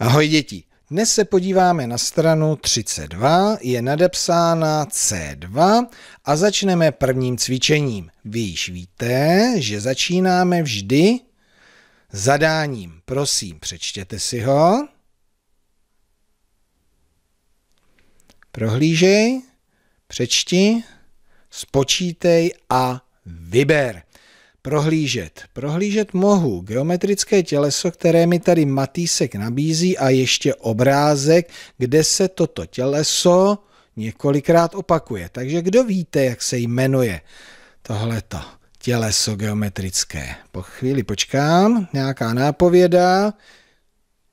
Ahoj děti! Dnes se podíváme na stranu 32, je nadepsána C2 a začneme prvním cvičením. Vy již víte, že začínáme vždy zadáním. Prosím, přečtěte si ho. Prohlížej, přečti, spočítej a vyber. Prohlížet. Prohlížet mohu geometrické těleso, které mi tady Matýsek nabízí a ještě obrázek, kde se toto těleso několikrát opakuje. Takže kdo víte, jak se jmenuje tohleto těleso geometrické? Po chvíli počkám, nějaká nápověda.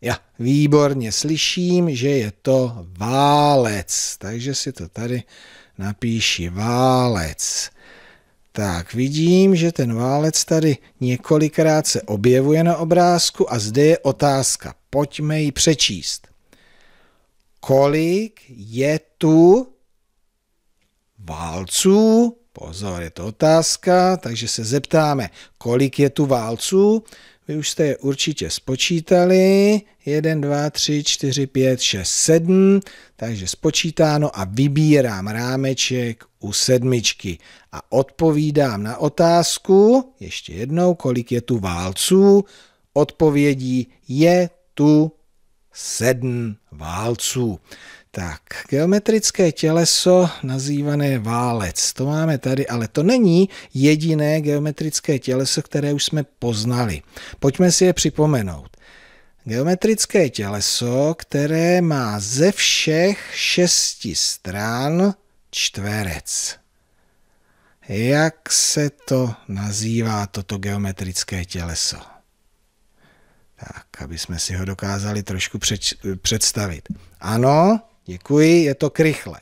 Já výborně slyším, že je to válec, takže si to tady napíši válec. Tak, vidím, že ten válec tady několikrát se objevuje na obrázku a zde je otázka. Pojďme ji přečíst. Kolik je tu válců? Pozor, je to otázka, takže se zeptáme, kolik je tu válců? Vy už jste je určitě spočítali. 1, 2, 3, 4, 5, 6, 7. Takže spočítáno a vybírám rámeček u sedmičky. A odpovídám na otázku, ještě jednou, kolik je tu válců. Odpovědí je tu sedm válců. Tak, geometrické těleso nazývané válec, to máme tady, ale to není jediné geometrické těleso, které už jsme poznali. Pojďme si je připomenout. Geometrické těleso, které má ze všech šesti stran čtverec. Jak se to nazývá, toto geometrické těleso? Tak, aby jsme si ho dokázali trošku představit. Ano, Děkuji, je to krychle.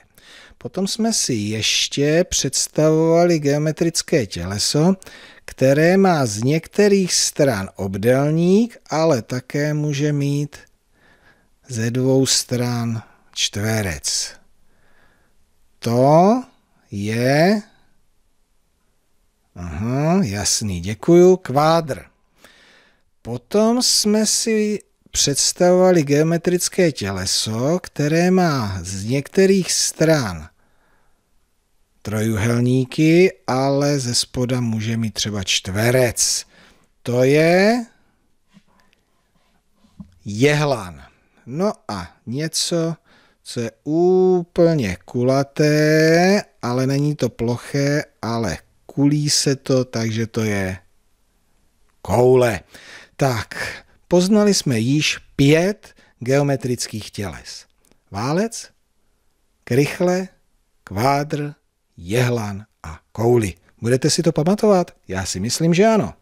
Potom jsme si ještě představovali geometrické těleso, které má z některých stran obdelník, ale také může mít ze dvou stran čtverec. To je... Aha, jasný, děkuju, kvádr. Potom jsme si představovali geometrické těleso, které má z některých stran trojuhelníky, ale ze spoda může mít třeba čtverec. To je jehlan. No a něco, co je úplně kulaté, ale není to ploché, ale kulí se to, takže to je koule. Tak, Poznali jsme již pět geometrických těles. Válec, krychle, kvádr, jehlan a kouli. Budete si to pamatovat? Já si myslím, že ano.